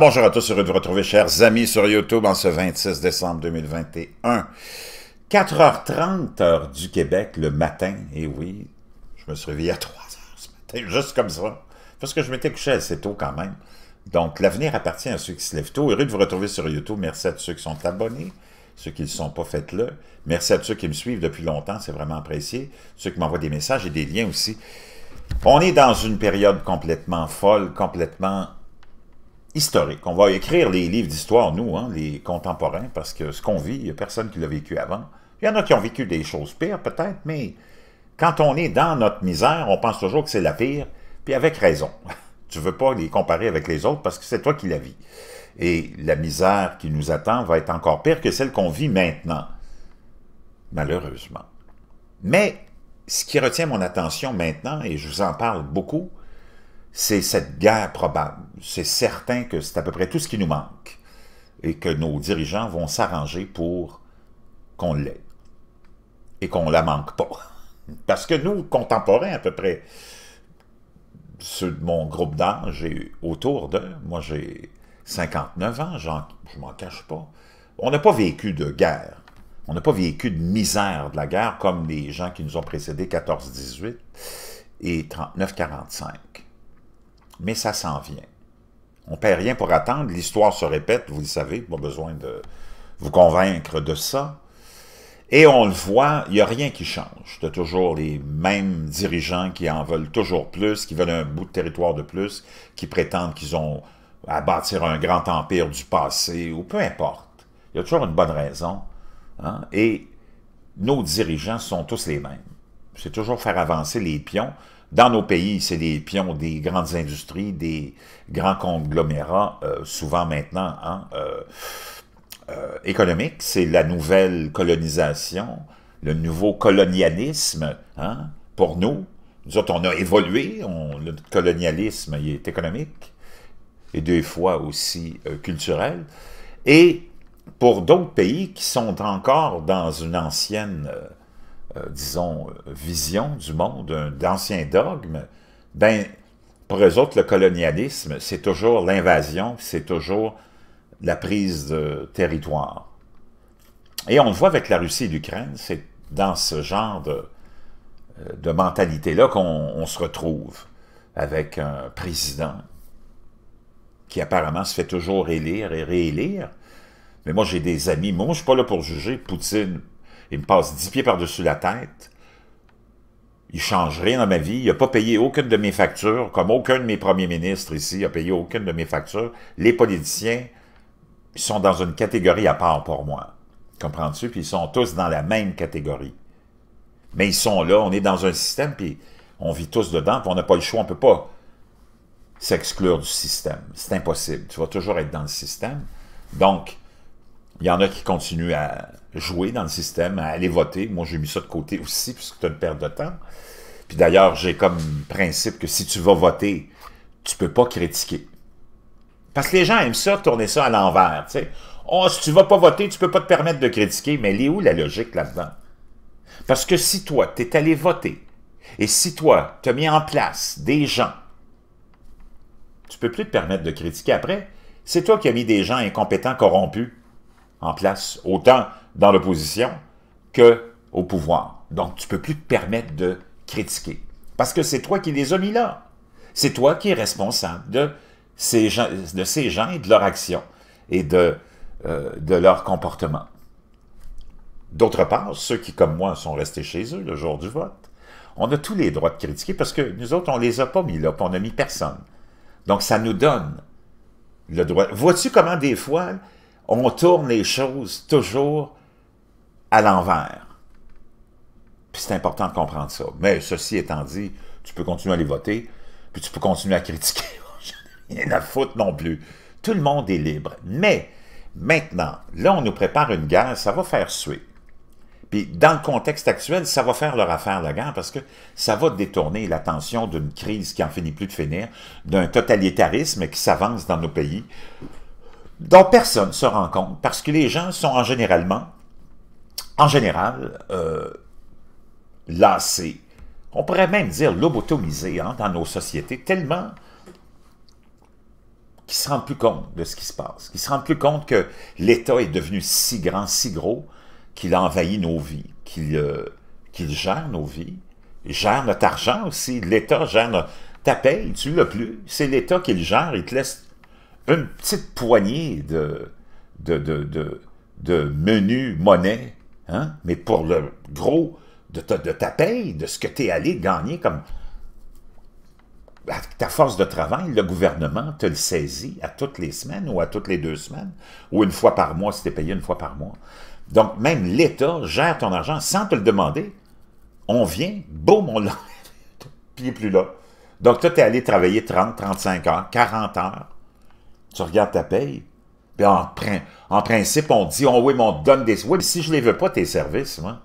bonjour à tous, heureux de vous retrouver, chers amis, sur YouTube en ce 26 décembre 2021. 4h30, du Québec, le matin, et oui, je me suis réveillé à 3h ce matin, juste comme ça, parce que je m'étais couché assez tôt quand même. Donc, l'avenir appartient à ceux qui se lèvent tôt. Heureux de vous retrouver sur YouTube, merci à tous ceux qui sont abonnés, ceux qui ne sont pas, faites-le. Merci à tous ceux qui me suivent depuis longtemps, c'est vraiment apprécié. Ceux qui m'envoient des messages et des liens aussi. On est dans une période complètement folle, complètement historique. On va écrire les livres d'histoire, nous, hein, les contemporains, parce que ce qu'on vit, il n'y a personne qui l'a vécu avant. Il y en a qui ont vécu des choses pires, peut-être, mais quand on est dans notre misère, on pense toujours que c'est la pire, puis avec raison. Tu ne veux pas les comparer avec les autres parce que c'est toi qui la vis. Et la misère qui nous attend va être encore pire que celle qu'on vit maintenant, malheureusement. Mais ce qui retient mon attention maintenant, et je vous en parle beaucoup, c'est cette guerre probable. C'est certain que c'est à peu près tout ce qui nous manque et que nos dirigeants vont s'arranger pour qu'on l'ait et qu'on la manque pas. Parce que nous, contemporains à peu près, ceux de mon groupe d'âge et autour de, moi j'ai 59 ans, je m'en cache pas, on n'a pas vécu de guerre. On n'a pas vécu de misère de la guerre comme les gens qui nous ont précédés 14-18 et 39-45 mais ça s'en vient. On ne paie rien pour attendre, l'histoire se répète, vous le savez, pas besoin de vous convaincre de ça. Et on le voit, il n'y a rien qui change. Tu toujours les mêmes dirigeants qui en veulent toujours plus, qui veulent un bout de territoire de plus, qui prétendent qu'ils ont à bâtir un grand empire du passé, ou peu importe. Il y a toujours une bonne raison. Hein. Et nos dirigeants sont tous les mêmes. C'est toujours faire avancer les pions, dans nos pays, c'est des pions des grandes industries, des grands conglomérats, euh, souvent maintenant hein, euh, euh, économiques. C'est la nouvelle colonisation, le nouveau colonialisme hein, pour nous. Nous autres, on a évolué, on, le colonialisme il est économique et deux fois aussi culturel. Et pour d'autres pays qui sont encore dans une ancienne... Euh, disons, euh, vision du monde, d'anciens dogmes, ben, pour eux autres, le colonialisme, c'est toujours l'invasion, c'est toujours la prise de territoire. Et on le voit avec la Russie et l'Ukraine, c'est dans ce genre de, euh, de mentalité-là qu'on se retrouve avec un président qui apparemment se fait toujours élire et réélire. Mais moi, j'ai des amis, moi, je ne suis pas là pour juger Poutine, il me passe 10 pieds par-dessus la tête. Il ne change rien dans ma vie. Il n'a pas payé aucune de mes factures, comme aucun de mes premiers ministres ici a payé aucune de mes factures. Les politiciens sont dans une catégorie à part pour moi. Comprends-tu? Puis ils sont tous dans la même catégorie. Mais ils sont là, on est dans un système, puis on vit tous dedans, puis on n'a pas le choix, on ne peut pas s'exclure du système. C'est impossible. Tu vas toujours être dans le système. Donc, il y en a qui continuent à, jouer dans le système, à aller voter. Moi, j'ai mis ça de côté aussi, puisque tu as une perte de temps. Puis d'ailleurs, j'ai comme principe que si tu vas voter, tu peux pas critiquer. Parce que les gens aiment ça, tourner ça à l'envers, tu Oh, si tu vas pas voter, tu peux pas te permettre de critiquer, mais il est où la logique là-dedans? Parce que si toi, tu es allé voter, et si toi, tu as mis en place des gens, tu peux plus te permettre de critiquer après. C'est toi qui as mis des gens incompétents, corrompus en place. Autant dans l'opposition que au pouvoir. Donc, tu peux plus te permettre de critiquer. Parce que c'est toi qui les as mis là. C'est toi qui es responsable de ces gens, de ces gens et de leur action et de, euh, de leur comportement. D'autre part, ceux qui, comme moi, sont restés chez eux le jour du vote, on a tous les droits de critiquer parce que nous autres, on ne les a pas mis là, on n'a mis personne. Donc, ça nous donne le droit. Vois-tu comment, des fois, on tourne les choses toujours à l'envers. Puis c'est important de comprendre ça. Mais ceci étant dit, tu peux continuer à les voter, puis tu peux continuer à critiquer. Il n'y a faute non plus. Tout le monde est libre. Mais maintenant, là, on nous prépare une guerre, ça va faire suer. Puis dans le contexte actuel, ça va faire leur affaire, la guerre, parce que ça va détourner l'attention d'une crise qui en finit plus de finir, d'un totalitarisme qui s'avance dans nos pays, dont personne ne se rend compte, parce que les gens sont en généralement en général, euh, là, c'est... on pourrait même dire lobotomisé hein, dans nos sociétés, tellement qu'ils ne se rendent plus compte de ce qui se passe, qu'ils ne se rendent plus compte que l'État est devenu si grand, si gros, qu'il a envahi nos vies, qu'il euh, gère nos vies, gère notre argent aussi, l'État gère Ta paye, tu l'as plus, c'est l'État qui le gère, il te laisse une petite poignée de, menus, de, Hein? Mais pour le gros de ta, de paye, de ce que tu es allé gagner comme... ta force de travail, le gouvernement te le saisit à toutes les semaines ou à toutes les deux semaines, ou une fois par mois si tu es payé une fois par mois. Donc, même l'État gère ton argent sans te le demander. On vient, boum, on l'a, puis il plus là. Donc, toi, tu es allé travailler 30, 35 heures, 40 heures. Tu regardes ta paye, en, principe, on dit, oh oui, mais on donne des... Oui, mais si je ne les veux pas, tes services, moi.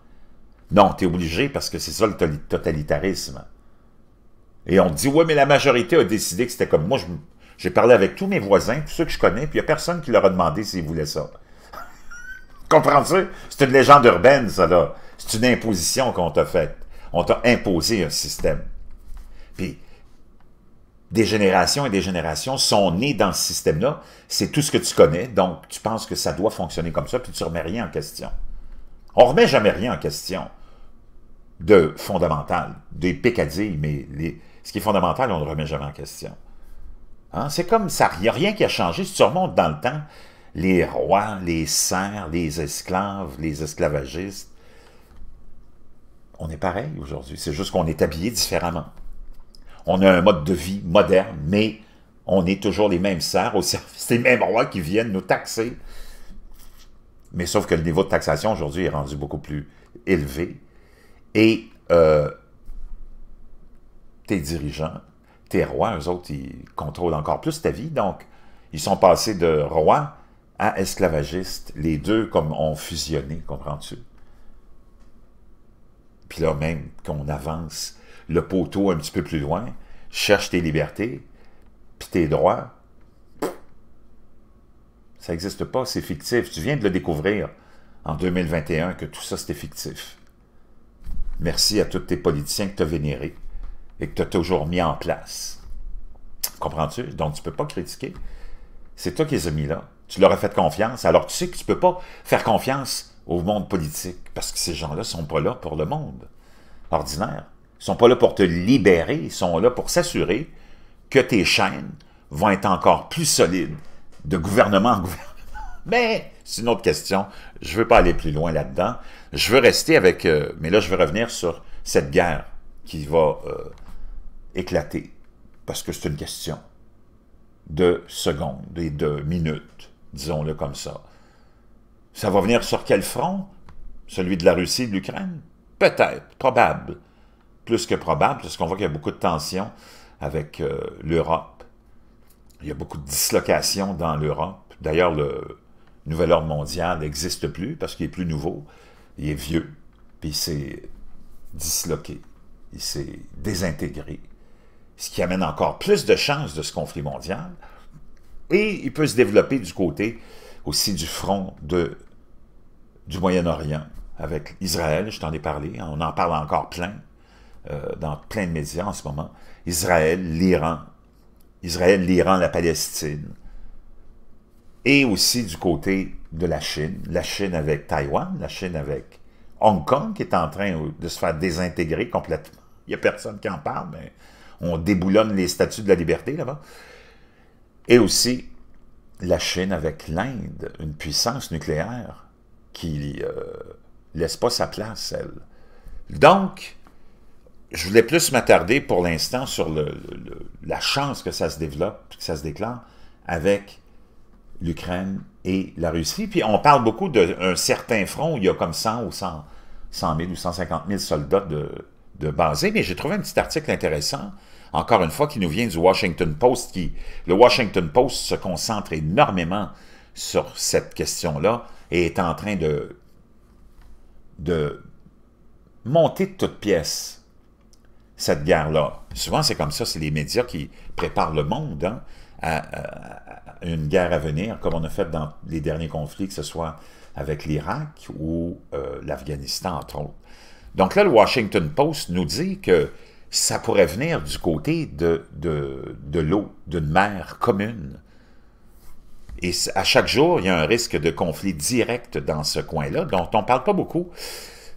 Non, tu es obligé parce que c'est ça le totalitarisme. Et on dit, oui, mais la majorité a décidé que c'était comme moi. J'ai parlé avec tous mes voisins, tous ceux que je connais, puis il n'y a personne qui leur a demandé s'ils voulaient ça. Comprends-tu? C'est une légende urbaine, ça, là. C'est une imposition qu'on t'a faite. On t'a imposé un système. Puis des générations et des générations sont nées dans ce système-là. C'est tout ce que tu connais, donc tu penses que ça doit fonctionner comme ça, puis tu ne remets rien en question. On remet jamais rien en question de fondamental, des pécadilles, mais ce qui est fondamental, on ne remet jamais en question. Hein? C'est comme ça, il n'y a rien qui a changé. Si tu remontes dans le temps, les rois, les serfs, les esclaves, les esclavagistes, on est pareil aujourd'hui, c'est juste qu'on est habillé différemment. On a un mode de vie moderne, mais on est toujours les mêmes serfs au service des mêmes rois qui viennent nous taxer. Mais sauf que le niveau de taxation aujourd'hui est rendu beaucoup plus élevé. Et euh, tes dirigeants, tes rois, eux autres, ils contrôlent encore plus ta vie. Donc, ils sont passés de rois à esclavagistes. Les deux comme ont fusionné, comprends-tu? Puis là, même qu'on avance le poteau un petit peu plus loin, cherche tes libertés, puis tes droits. Ça n'existe pas, c'est fictif. Tu viens de le découvrir en 2021 que tout ça, c'était fictif. Merci à tous tes politiciens que tu as vénérés et que tu as toujours mis en place. Comprends-tu? Donc, tu ne peux pas critiquer. C'est toi qui les as mis là. Tu leur as fait confiance. Alors, tu sais que tu ne peux pas faire confiance au monde politique parce que ces gens-là ne sont pas là pour le monde ordinaire. Ils sont pas là pour te libérer, ils sont là pour s'assurer que tes chaînes vont être encore plus solides de gouvernement en gouvernement. Mais c'est une autre question. Je ne veux pas aller plus loin là-dedans. Je veux rester avec... Euh, mais là, je veux revenir sur cette guerre qui va euh, éclater. Parce que c'est une question de secondes et de minutes, disons-le comme ça. Ça va venir sur quel front? Celui de la Russie et de l'Ukraine? Peut-être, probable plus que probable, parce qu'on voit qu'il y a beaucoup de tensions avec euh, l'Europe. Il y a beaucoup de dislocations dans l'Europe. D'ailleurs, le Nouvel Ordre mondial n'existe plus parce qu'il est plus nouveau. Il est vieux, puis il s'est disloqué, il s'est désintégré, ce qui amène encore plus de chances de ce conflit mondial. Et il peut se développer du côté aussi du front de, du Moyen-Orient, avec Israël, je t'en ai parlé, on en parle encore plein, euh, dans plein de médias en ce moment. Israël, l'Iran. Israël, l'Iran, la Palestine. Et aussi du côté de la Chine. La Chine avec Taïwan, la Chine avec Hong Kong, qui est en train euh, de se faire désintégrer complètement. Il n'y a personne qui en parle, mais on déboulonne les statuts de la liberté là-bas. Et aussi la Chine avec l'Inde, une puissance nucléaire qui ne euh, laisse pas sa place, elle. Donc, je voulais plus m'attarder pour l'instant sur la chance que ça se développe, que ça se déclare avec l'Ukraine et la Russie. Puis on parle beaucoup d'un certain front où il y a comme 100 ou 100, 000 ou 150 000 soldats de, de basés, mais j'ai trouvé un petit article intéressant, encore une fois, qui nous vient du Washington Post, qui, le Washington Post se concentre énormément sur cette question-là et est en train de, de monter de toutes pièces cette guerre-là. Souvent, c'est comme ça, c'est les médias qui préparent le monde hein, à, une guerre à venir, comme on a fait dans les derniers conflits, que ce soit avec l'Irak ou euh, l'Afghanistan, entre autres. Donc là, le Washington Post nous dit que ça pourrait venir du côté de, de, de l'eau, d'une mer commune. Et à chaque jour, il y a un risque de conflit direct dans ce coin-là, dont on ne parle pas beaucoup.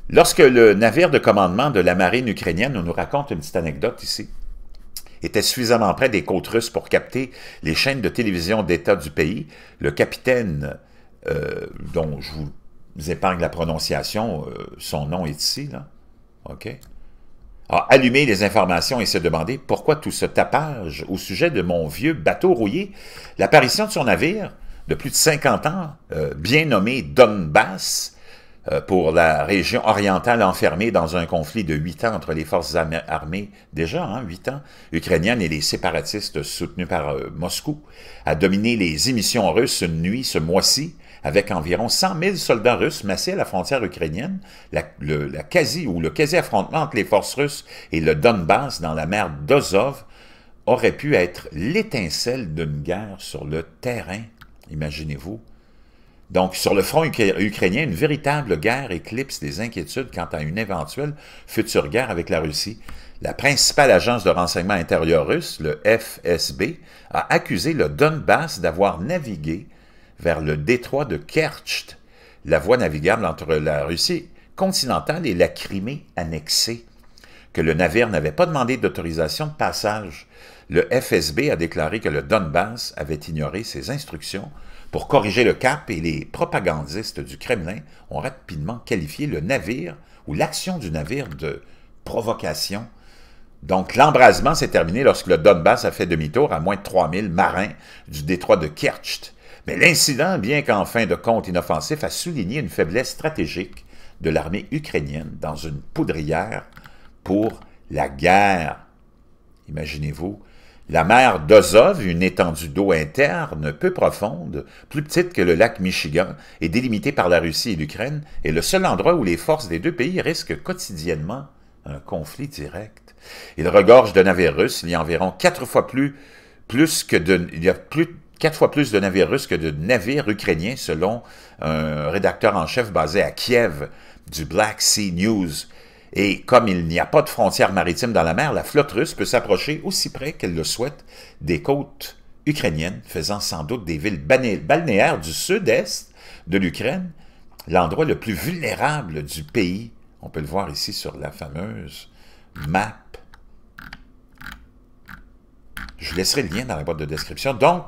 Lorsque le navire de commandement de la marine ukrainienne, on nous raconte une petite anecdote ici, était suffisamment près des côtes russes pour capter les chaînes de télévision d'État du pays, le capitaine, euh, dont je vous épargne la prononciation, euh, son nom est ici, OK, a allumé les informations et s'est demandé pourquoi tout ce tapage au sujet de mon vieux bateau rouillé, l'apparition de son navire de plus de 50 ans, euh, bien nommé Donbass, euh, pour la région orientale enfermée dans un conflit de huit ans entre les forces armées, déjà hein, huit ans, ukrainiennes et les séparatistes soutenus par euh, Moscou, a dominé les émissions russes une nuit ce mois-ci, avec environ 100 000 soldats russes massés à la frontière ukrainienne, la, le, quasi ou le quasi-affrontement entre les forces russes et le Donbass dans la mer d'Ozov aurait pu être l'étincelle d'une guerre sur le terrain, imaginez-vous, donc, sur le front ukrainien, une véritable guerre éclipse des inquiétudes quant à une éventuelle future guerre avec la Russie. La principale agence de renseignement intérieur russe, le FSB, a accusé le Donbass d'avoir navigué vers le détroit de Kerch, la voie navigable entre la Russie continentale et la Crimée annexée, que le navire n'avait pas demandé d'autorisation de passage le FSB a déclaré que le Donbass avait ignoré ses instructions pour corriger le cap et les propagandistes du Kremlin ont rapidement qualifié le navire ou l'action du navire de provocation. Donc l'embrasement s'est terminé lorsque le Donbass a fait demi-tour à moins de 3000 marins du détroit de Kerch. Mais l'incident, bien qu'en fin de compte inoffensif, a souligné une faiblesse stratégique de l'armée ukrainienne dans une poudrière pour la guerre. Imaginez-vous la mer d'Ozov, une étendue d'eau interne peu profonde, plus petite que le lac Michigan, est délimitée par la Russie et l'Ukraine, et le seul endroit où les forces des deux pays risquent quotidiennement un conflit direct. Il regorge de navires russes, il y a environ quatre fois plus, que de, plus, quatre fois plus de navires russes que de navires ukrainiens, selon un rédacteur en chef basé à Kiev du Black Sea News, et comme il n'y a pas de frontières maritime dans la mer, la flotte russe peut s'approcher aussi près qu'elle le souhaite des côtes ukrainiennes, faisant sans doute des villes balnéaires du sud-est de l'Ukraine l'endroit le plus vulnérable du pays. On peut le voir ici sur la fameuse map. Je laisserai le lien dans la boîte de description. Donc,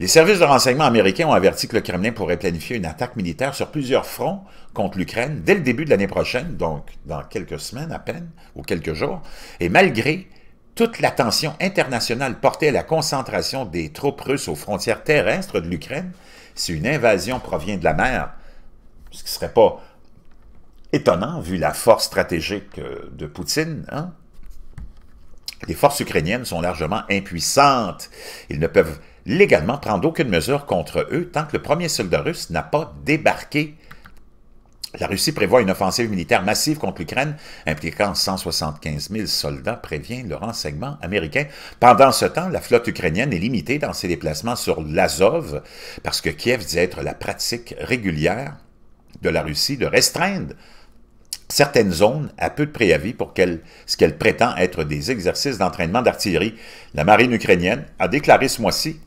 les services de renseignement américains ont averti que le Kremlin pourrait planifier une attaque militaire sur plusieurs fronts contre l'Ukraine dès le début de l'année prochaine, donc dans quelques semaines à peine, ou quelques jours, et malgré toute l'attention internationale portée à la concentration des troupes russes aux frontières terrestres de l'Ukraine, si une invasion provient de la mer, ce qui ne serait pas étonnant vu la force stratégique euh, de Poutine, hein, les forces ukrainiennes sont largement impuissantes. Ils ne peuvent légalement prendre aucune mesure contre eux tant que le premier soldat russe n'a pas débarqué. La Russie prévoit une offensive militaire massive contre l'Ukraine, impliquant 175 000 soldats, prévient le renseignement américain. Pendant ce temps, la flotte ukrainienne est limitée dans ses déplacements sur l'Azov, parce que Kiev dit être la pratique régulière de la Russie de restreindre certaines zones à peu de préavis pour ce qu'elle prétend être des exercices d'entraînement d'artillerie. La marine ukrainienne a déclaré ce mois-ci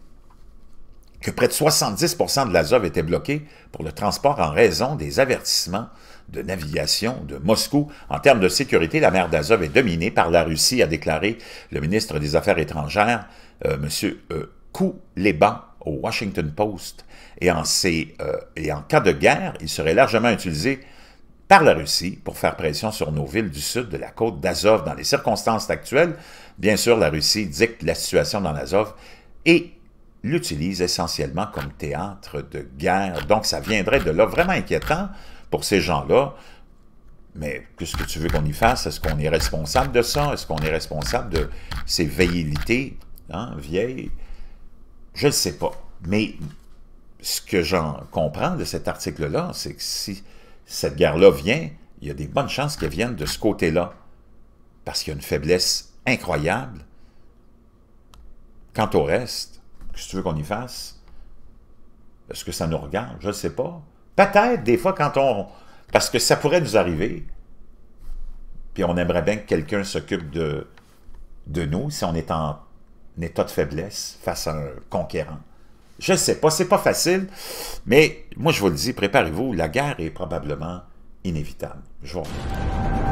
que près de 70% de l'Azov était bloqué pour le transport en raison des avertissements de navigation de Moscou. En termes de sécurité, la mer d'Azov est dominée par la Russie, a déclaré le ministre des Affaires étrangères, euh, M. Euh, au Washington Post. Et en, euh, et en cas de guerre, il serait largement utilisé par la Russie pour faire pression sur nos villes du sud de la côte d'Azov. Dans les circonstances actuelles, bien sûr, la Russie dicte la situation dans l'Azov et l'utilise essentiellement comme théâtre de guerre. Donc, ça viendrait de là. Vraiment inquiétant pour ces gens-là. Mais qu'est-ce que tu veux qu'on y fasse? Est-ce qu'on est responsable de ça? Est-ce qu'on est responsable de ces veillités? hein, vieilles? Je ne sais pas. Mais ce que j'en comprends de cet article-là, c'est que si cette guerre-là vient, il y a des bonnes chances qu'elle vienne de ce côté-là. Parce qu'il y a une faiblesse incroyable. Quant au reste, si tu veux qu'on y fasse? Est-ce que ça nous regarde? Je ne sais pas. Peut-être, des fois, quand on... Parce que ça pourrait nous arriver, puis on aimerait bien que quelqu'un s'occupe de, de nous si on est en état de faiblesse face à un conquérant. Je ne sais pas, c'est pas facile, mais moi je vous le dis, préparez-vous, la guerre est probablement inévitable. Je vous remercie.